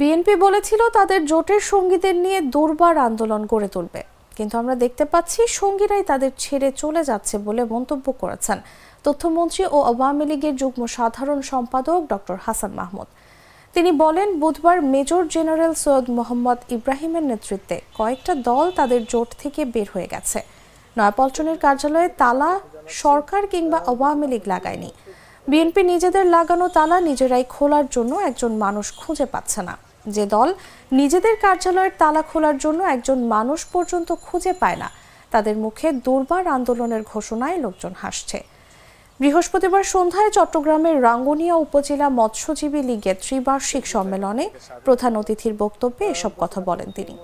BNP বলেছিল তাদের জোটের সঙ্গীদের নিয়ে দুর্বার আন্দোলন গড়ে তুলবে কিন্তু আমরা দেখতে পাচ্ছি সঙ্গীরাই তাদের ছেড়ে চলে যাচ্ছে বলে মন্তব্য করেছেন তথ্যমন্ত্রী ও আওয়ামী লীগের যুগ্ম সাধারণ সম্পাদক ডক্টর হাসান মাহমুদ তিনি বলেন বুধবার মেজর জেনারেল সৈয়দ মোহাম্মদ ইব্রাহিমের নেতৃত্বে কয়েকটা দল তাদের জোট থেকে বের হয়ে গেছে নয়াপল্টনের কার্যালয়ে তালা সরকার কিংবা আওয়ামী লীগ লাগায়নি বিএনপি নিজেদের লাগানো তালা নিজেরাই খোলার জন্য একজন মানুষ খুঁজে পাচ্ছে না যে দল নিজেদের কার্যালয়ের তালা খোলার জন্য একজন মানুষ পর্যন্ত খুঁজে পায় না তাদের মুখে দুর্বার আন্দোলনের ঘোষণায় লোকজন হাসছে বৃহস্পতিবার সন্ধ্যায় চট্টগ্রামের রাঙ্গুনিয়া উপজেলা মৎস্যজীবী লীগের ত্রিবার্ষিক সম্মেলনে প্রধান অতিথির বক্তব্যে এসব কথা বলেন তিনি